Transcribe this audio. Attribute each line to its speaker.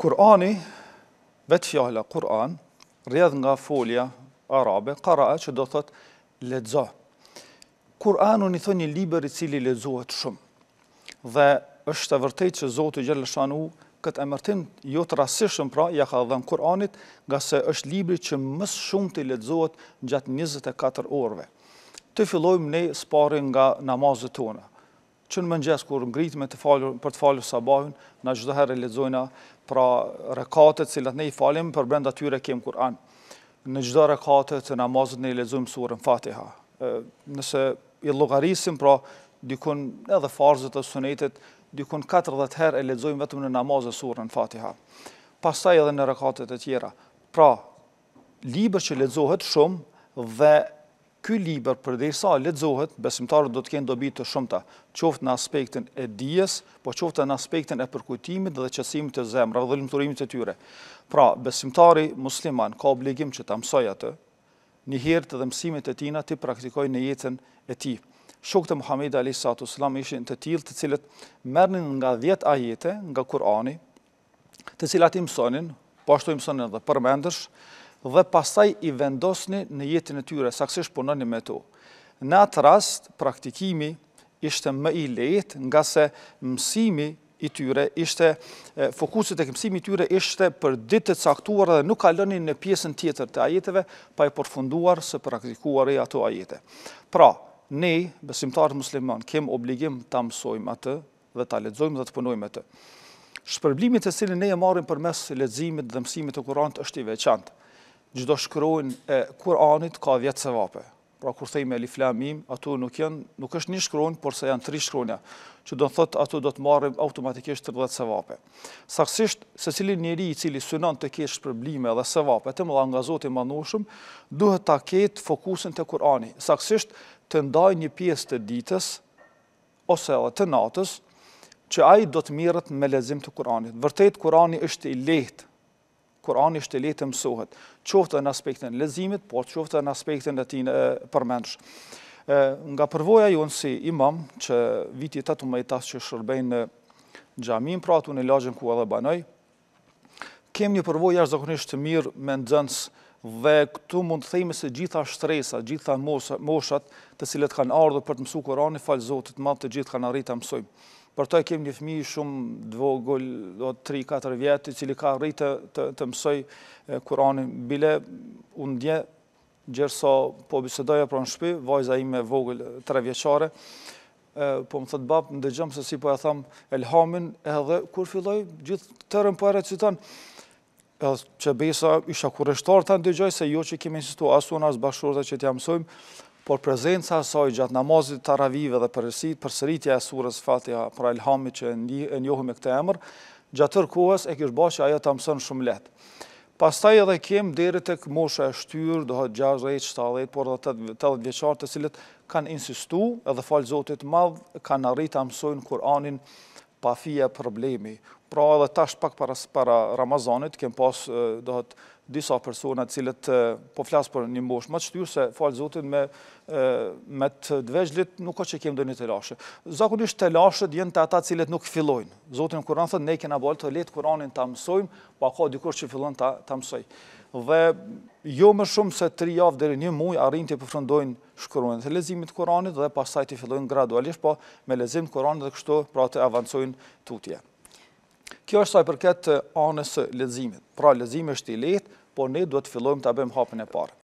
Speaker 1: Kurani, vetë fjalla Kur'an, rjedh nga folja arabe, qara'a e që do thot lexo. Kur'ani i thonjë një liber i cili ledzohet shumë. Dhe është e vërtejt që Zotë Gjellëshanu këtë emërtim jo të rasishëm pra, ja ka dhe në Kur'anit, nga se është libri që mës shumë të ledzohet gjatë 24 orve. Të fillojmë ne sparin nga namazët tonë që në mëngjes kur ngritme për të falur sabahin, në gjithë herë ledzojna, pra rekatet cilat ne i falim, për brenda tyre kemë Kur'an. Në gjithë rekatet të namazët ne i ledzojmë surën Fatiha. Nëse i logarisim, pra dykun edhe farzët e sunetit, dykun 40 herë e ledzojmë vetëm në namazët surën Fatiha. Pasta edhe në rekatet e tjera. Pra, liber që lezohet shumë dhe Ky liber për dhe i sa ledzohet, besimtarët do të kënë dobi të shumëta, qoftë në aspektin e dijes, po qoftë në aspektin e përkujtimit dhe qësimit e zemrë, dhe lëmëturimit e tyre. Pra, besimtari musliman ka obligim që të mësoj atë, një herë të dëmsimit e tina të praktikoj në jetën e ti. Shok të Muhammed a.s. ishin të tilë të cilët mërnin nga dhjetë ajete, nga Kurani, të cilat i mësonin, po ashtu i mësonin dhe përmendësh, dhe pasaj i vendosni në jetin e tyre, saksish punoni me to. Në atë rast, praktikimi ishte më i lejt nga se mësimi i tyre ishte, fokusit e këmësimi i tyre ishte për ditë të dhe nuk kaloni në pjesën tjetër të ajeteve, pa i përfunduar së praktikuar e ato ajete. Pra, ne, besimtarët musliman, kem obligim të mësojmë atë dhe të aledzojmë dhe të punojmë atë. Shpërblimit e cilin ne e marim për mes lezimit dhe mësimit të kurant është i veçantë gjdo shkrojnë e Kur'anit ka vjetë se vape. Pra, kur thejmë e liflamim, ato nuk, janë, nuk është një shkrojnë, por se janë tri shkrojnë, që do në thotë ato do të marrim automatikisht 30 se vape. Saksisht, se cili njeri i cili synon të kesh problime dhe se vape, të më dha nga zotin manushum, duhet ta ketë fokusin të Kur'ani. Saksisht, të ndaj një pjesë të ditës, ose edhe të natës, që ai do të mirët me lezim të Kur'anit. Vërtet, Kur'ani është i lehtë, Kurani është i lehtë mësohet, qoftë në aspektin e leximit, por qoftë në aspektin e tinë përmendsh. Nga përvoja jonë si imam, që viti të të që shërbejnë në gjamin, pra të në lagjën ku edhe banoj, kem një përvojë jashtë të mirë me në dëndës dhe këtu mund të themi se gjitha shtresa, gjitha moshat të cilët kanë ardhë për të mësu Kur'anin, falë zotit madh të gjithë kanë arritë të mësojmë. Për të e kemë një fmi shumë dvogull, do të 3-4 vjetë, cili ka rritë të, mësoj kuranin. Bile, unë dje, gjerso po bisedoja pra në shpi, vajza ime vogull 3 vjeqare, po më thëtë bapë, në se si po e thamë Elhamin, edhe kur filloj, gjithë të rëmë po e recitanë, edhe që besa isha kurështarë të ndëgjoj, se jo që kemi insistu asun, as bashkërëta që të jamësojmë, por prezenca e saj gjatë namazit të Taravive dhe përsërit përsëritja e surës Fatiha për Elhamit që e njohim me këtë emër, gjatë tërë kohës e kish bashkë ajo ta mëson shumë lehtë. Pastaj edhe kem deri tek mosha e shtyr, do të 60, 70, por do 80 vjeçar të cilët kanë insistuar edhe fal Zotit të Madh kanë arritë të mësojnë Kur'anin pa fije problemi. Pra edhe tash pak para Ramazanit, kem pas dohet disa persona cilët po flasë për një moshë, më të shtyrë se falë zotin me me të dvejgjlit nuk o që kemë do një të lashe. Zakonisht të lashët jenë të ata cilët nuk fillojnë. Zotin kuran thët, ne kena balë të letë kuranin të amësojmë, pa ka dikur që fillon të amësojmë dhe jo më shumë se tri javë dhe një muaj arrin të përfrëndojnë shkruen të lezimit kuranit Koranit dhe pasaj të fillojnë gradualisht, po me lezim të Koranit dhe kështu pra të avancojnë tutje. Kjo është saj përket të eh, anës lezimit. Pra, lezimit është i letë, po ne duhet të fillojmë të abem hapën e parë.